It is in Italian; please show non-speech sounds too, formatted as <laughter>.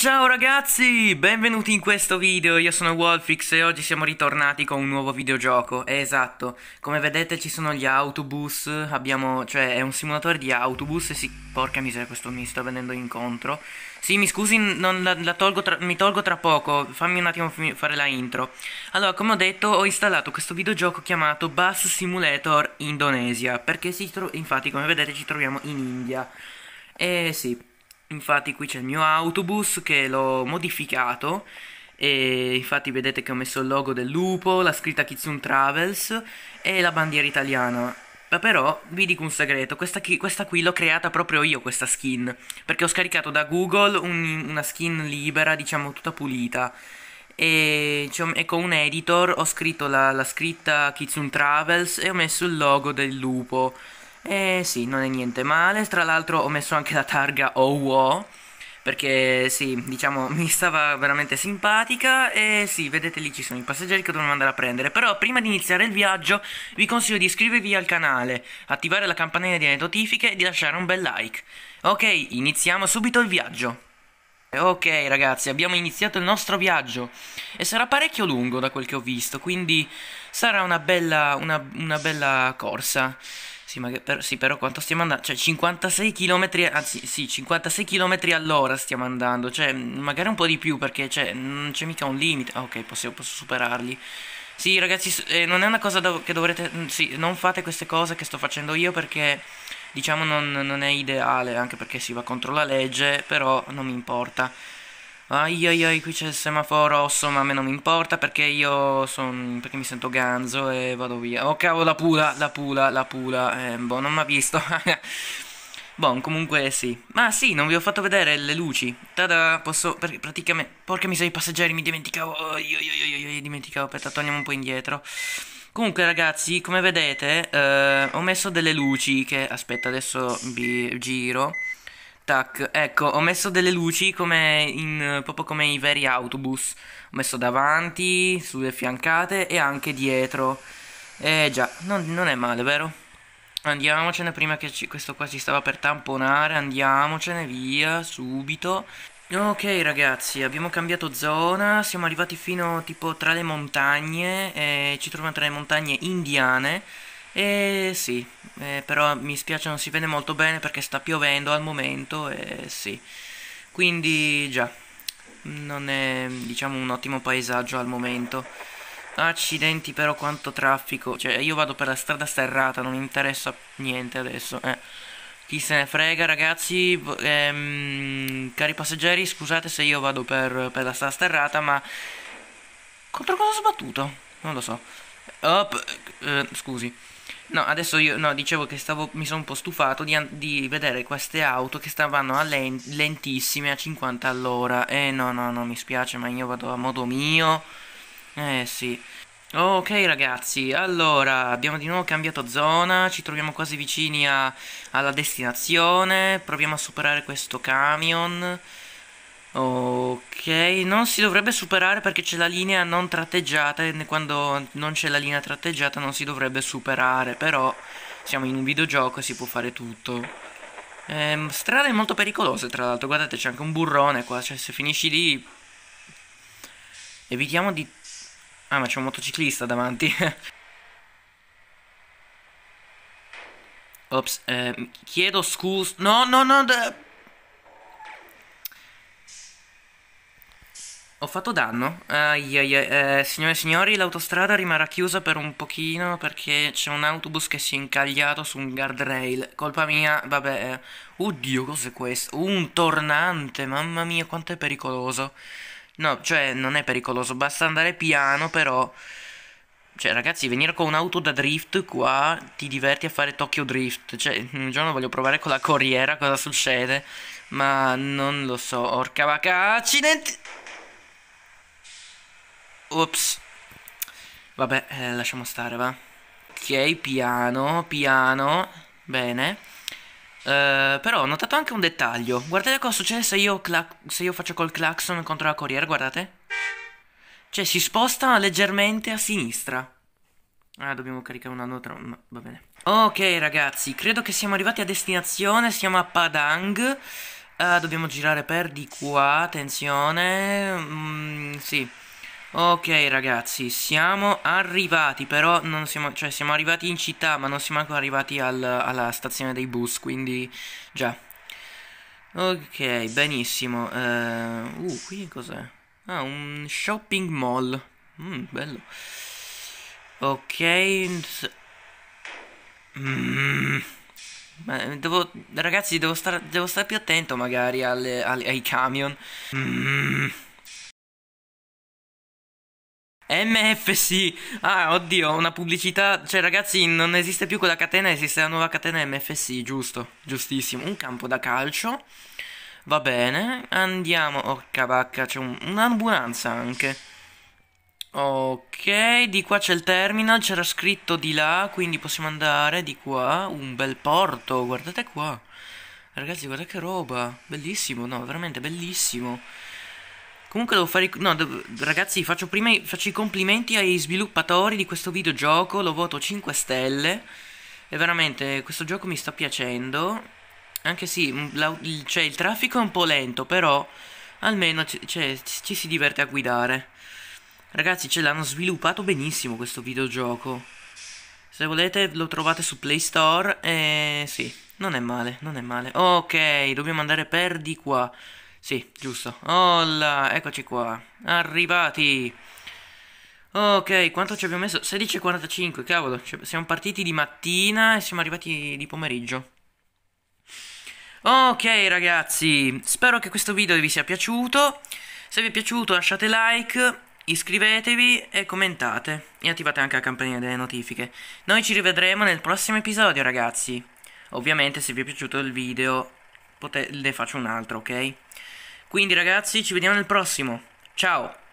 ciao ragazzi, benvenuti in questo video, io sono Wolfix e oggi siamo ritornati con un nuovo videogioco, eh, esatto, come vedete ci sono gli autobus, abbiamo, cioè è un simulatore di autobus e si, porca miseria questo mi sta venendo incontro, sì mi scusi, non la, la tolgo tra, mi tolgo tra poco, fammi un attimo fare la intro, allora come ho detto ho installato questo videogioco chiamato Bus Simulator Indonesia, perché si trova, infatti come vedete ci troviamo in India, eh sì, infatti qui c'è il mio autobus che l'ho modificato e infatti vedete che ho messo il logo del lupo, la scritta Kitsun Travels e la bandiera italiana però vi dico un segreto, questa, chi, questa qui l'ho creata proprio io questa skin, perché ho scaricato da Google un, una skin libera, diciamo tutta pulita, e, cioè, e con un editor ho scritto la, la scritta Kitsun Travels e ho messo il logo del lupo, e eh, sì, non è niente male. Tra l'altro ho messo anche la targa OWO. Perché sì, diciamo, <laughs> mi stava veramente simpatica e sì, vedete lì ci sono i passeggeri che dobbiamo andare a prendere. Però prima di iniziare il viaggio vi consiglio di iscrivervi al canale, attivare la campanella di notifiche e di lasciare un bel like. Ok, iniziamo subito il viaggio. Ok ragazzi, abbiamo iniziato il nostro viaggio e sarà parecchio lungo da quel che ho visto, quindi sarà una bella, una, una bella corsa. Sì, ma per, sì, però quanto stiamo andando? Cioè, 56 km, anzi, sì, 56 km all'ora stiamo andando. Cioè, mm, magari un po' di più perché cioè, non c'è mica un limite. Ah, ok, posso, posso superarli. Sì, ragazzi, eh, non è una cosa do che dovrete... Mm, sì, non fate queste cose che sto facendo io perché, diciamo, non, non è ideale, anche perché si va contro la legge, però non mi importa. Ai ai ai, qui c'è il semaforo rosso, ma a me non mi importa perché io sono. perché mi sento ganzo e vado via. Oh cavolo, la pula, la pula, la pula. Eh, boh, non mi ha visto. <laughs> boh, comunque sì. Ma sì, non vi ho fatto vedere le luci. Tada, posso... Per, praticamente... Porca miseria, i passeggeri, mi dimenticavo. Oh, io, io, io, io, dimenticavo. Aspetta, torniamo un po' indietro. Comunque, ragazzi, come vedete, eh, ho messo delle luci che... Aspetta, adesso vi giro. Tac, ecco, ho messo delle luci come in, proprio come i veri autobus. Ho messo davanti, sulle fiancate e anche dietro. Eh già, non, non è male, vero? Andiamocene prima che ci, questo qua ci stava per tamponare. Andiamocene via, subito. Ok ragazzi, abbiamo cambiato zona, siamo arrivati fino tipo tra le montagne, eh, ci troviamo tra le montagne indiane e eh, sì, eh, però mi spiace non si vede molto bene perché sta piovendo al momento e eh, sì. Quindi già, non è diciamo un ottimo paesaggio al momento. Accidenti però quanto traffico, cioè io vado per la strada sterrata, non mi interessa niente adesso. Eh. Chi se ne frega ragazzi, ehm, cari passeggeri scusate se io vado per, per la strada sterrata ma... Contro cosa ho sbattuto? Non lo so. Op, eh, scusi. No, adesso io no, dicevo che stavo, mi sono un po' stufato di, di vedere queste auto che stavano a len, lentissime a 50 all'ora. Eh no, no, no, mi spiace, ma io vado a modo mio. Eh sì. Ok ragazzi, allora abbiamo di nuovo cambiato zona, ci troviamo quasi vicini a, alla destinazione, proviamo a superare questo camion. Ok, non si dovrebbe superare perché c'è la linea non tratteggiata e quando non c'è la linea tratteggiata non si dovrebbe superare, però siamo in un videogioco e si può fare tutto. Eh, strade molto pericolose tra l'altro, guardate c'è anche un burrone qua, cioè se finisci lì... Evitiamo di... Ah ma c'è un motociclista davanti. <laughs> Ops, eh, chiedo scusa... No, no, no... Ho fatto danno. Ai, ai, ai. Eh, signore e signori, l'autostrada rimarrà chiusa per un pochino perché c'è un autobus che si è incagliato su un guardrail. Colpa mia, vabbè. Eh. Oddio, cos'è questo? Un tornante, mamma mia, quanto è pericoloso. No, cioè, non è pericoloso, basta andare piano, però... Cioè, ragazzi, venire con un'auto da drift qua, ti diverti a fare Tokyo Drift. Cioè, un giorno voglio provare con la corriera cosa succede, ma non lo so. Orca vaca, accidenti... Ops. Vabbè, eh, lasciamo stare, va. Ok, piano, piano. Bene. Eh, però ho notato anche un dettaglio. Guardate cosa succede se io, se io faccio col clacson contro la corriera, guardate. Cioè, si sposta leggermente a sinistra. Ah, dobbiamo caricare una nota, va bene. Ok, ragazzi, credo che siamo arrivati a destinazione. Siamo a Padang. Uh, dobbiamo girare per di qua, attenzione. Mm, sì. Ok ragazzi, siamo arrivati, però non siamo, cioè siamo arrivati in città, ma non siamo ancora arrivati al, alla stazione dei bus, quindi già. Ok, benissimo. Uh, uh qui cos'è? Ah, un shopping mall. Mmm, bello. Ok. Mm. Eh, devo, ragazzi, devo stare, devo stare più attento magari alle, alle, ai camion. Mmm. MFC. Ah, oddio, una pubblicità. Cioè, ragazzi, non esiste più quella catena, esiste la nuova catena MFC, giusto? Giustissimo. Un campo da calcio. Va bene. Andiamo. Orca vacca, c'è un... un'ambulanza anche. Ok, di qua c'è il terminal, c'era scritto di là, quindi possiamo andare di qua. Un bel porto, guardate qua. Ragazzi, guardate che roba. Bellissimo, no, veramente bellissimo. Comunque devo fare... No, devo... ragazzi, faccio prima i... faccio i complimenti ai sviluppatori di questo videogioco, lo voto 5 stelle. E veramente, questo gioco mi sta piacendo. Anche sì, la... cioè, il traffico è un po' lento, però almeno cioè, ci si diverte a guidare. Ragazzi, ce l'hanno sviluppato benissimo questo videogioco. Se volete lo trovate su Play Store e eh, sì, non è male, non è male. Ok, dobbiamo andare per di qua. Sì, giusto. Olla, eccoci qua. Arrivati. Ok, quanto ci abbiamo messo? 16.45, cavolo. Cioè, siamo partiti di mattina e siamo arrivati di pomeriggio. Ok ragazzi, spero che questo video vi sia piaciuto. Se vi è piaciuto lasciate like, iscrivetevi e commentate. E attivate anche la campanella delle notifiche. Noi ci rivedremo nel prossimo episodio ragazzi. Ovviamente se vi è piaciuto il video ne faccio un altro, ok? Quindi ragazzi, ci vediamo nel prossimo. Ciao!